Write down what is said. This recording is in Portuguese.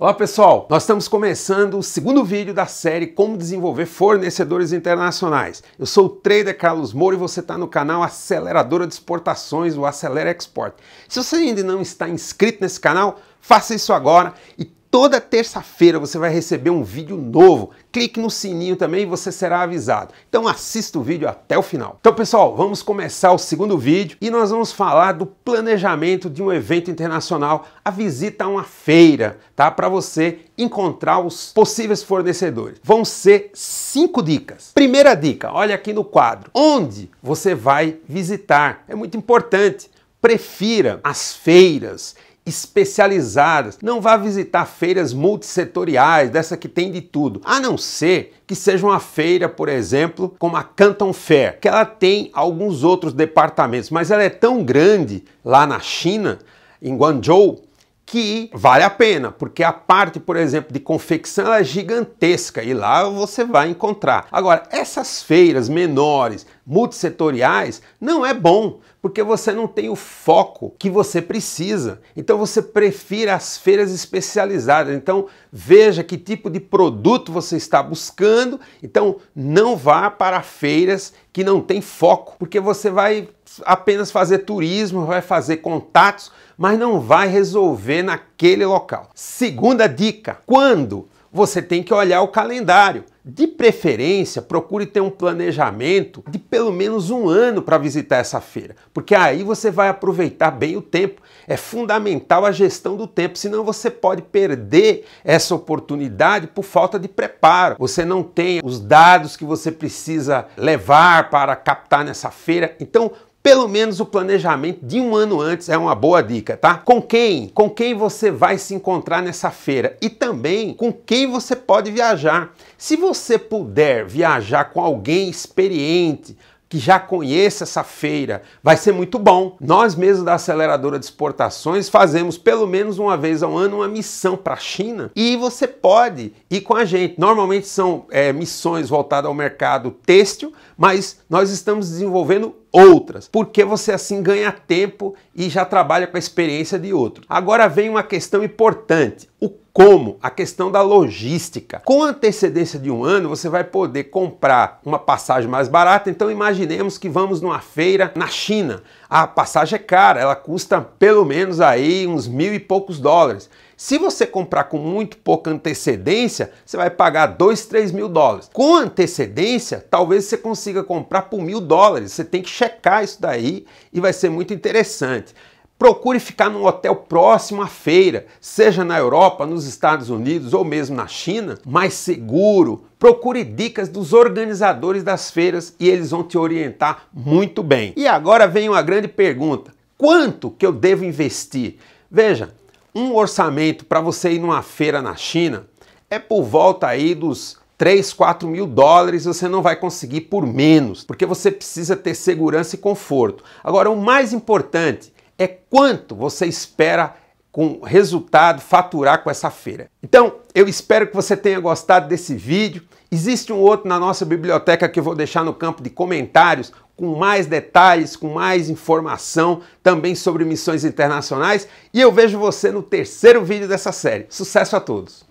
Olá pessoal, nós estamos começando o segundo vídeo da série Como Desenvolver Fornecedores Internacionais. Eu sou o trader Carlos Moura e você está no canal Aceleradora de Exportações, o Acelera Export. Se você ainda não está inscrito nesse canal, faça isso agora e Toda terça-feira você vai receber um vídeo novo. Clique no sininho também e você será avisado. Então assista o vídeo até o final. Então, pessoal, vamos começar o segundo vídeo e nós vamos falar do planejamento de um evento internacional, a visita a uma feira, tá? Para você encontrar os possíveis fornecedores. Vão ser cinco dicas. Primeira dica, olha aqui no quadro. Onde você vai visitar? É muito importante. Prefira as feiras especializadas. Não vá visitar feiras multissetoriais, dessa que tem de tudo, a não ser que seja uma feira, por exemplo, como a Canton Fair, que ela tem alguns outros departamentos, mas ela é tão grande lá na China, em Guangzhou, que vale a pena, porque a parte, por exemplo, de confecção é gigantesca e lá você vai encontrar. Agora, essas feiras menores, multissetoriais, não é bom, porque você não tem o foco que você precisa. Então você prefira as feiras especializadas. Então veja que tipo de produto você está buscando. Então não vá para feiras que não tem foco, porque você vai apenas fazer turismo, vai fazer contatos, mas não vai resolver naquele local. Segunda dica: quando você tem que olhar o calendário. De preferência, procure ter um planejamento de pelo menos um ano para visitar essa feira, porque aí você vai aproveitar bem o tempo. É fundamental a gestão do tempo, senão você pode perder essa oportunidade por falta de preparo. Você não tem os dados que você precisa levar para captar nessa feira. Então, pelo menos o planejamento de um ano antes é uma boa dica, tá? Com quem? Com quem você vai se encontrar nessa feira e também com quem você pode viajar. Se você puder viajar com alguém experiente, que já conheça essa feira, vai ser muito bom. Nós mesmos da aceleradora de exportações fazemos pelo menos uma vez ao ano uma missão para a China e você pode ir com a gente. Normalmente são é, missões voltadas ao mercado têxtil, mas nós estamos desenvolvendo outras, porque você assim ganha tempo e já trabalha com a experiência de outro. Agora vem uma questão importante: o como a questão da logística. Com antecedência de um ano, você vai poder comprar uma passagem mais barata. Então, imaginemos que vamos numa feira na China. A passagem é cara, ela custa pelo menos aí uns mil e poucos dólares. Se você comprar com muito pouca antecedência, você vai pagar 2, 3 mil dólares. Com antecedência, talvez você consiga comprar por mil dólares. Você tem que checar isso daí e vai ser muito interessante. Procure ficar num hotel próximo à feira, seja na Europa, nos Estados Unidos ou mesmo na China, mais seguro. Procure dicas dos organizadores das feiras e eles vão te orientar muito bem. E agora vem uma grande pergunta: quanto que eu devo investir? Veja, um orçamento para você ir numa feira na China é por volta aí dos 3, 4 mil dólares, você não vai conseguir por menos, porque você precisa ter segurança e conforto. Agora, o mais importante é quanto você espera com resultado, faturar com essa feira. Então, eu espero que você tenha gostado desse vídeo. Existe um outro na nossa biblioteca que eu vou deixar no campo de comentários com mais detalhes, com mais informação também sobre missões internacionais. E eu vejo você no terceiro vídeo dessa série. Sucesso a todos!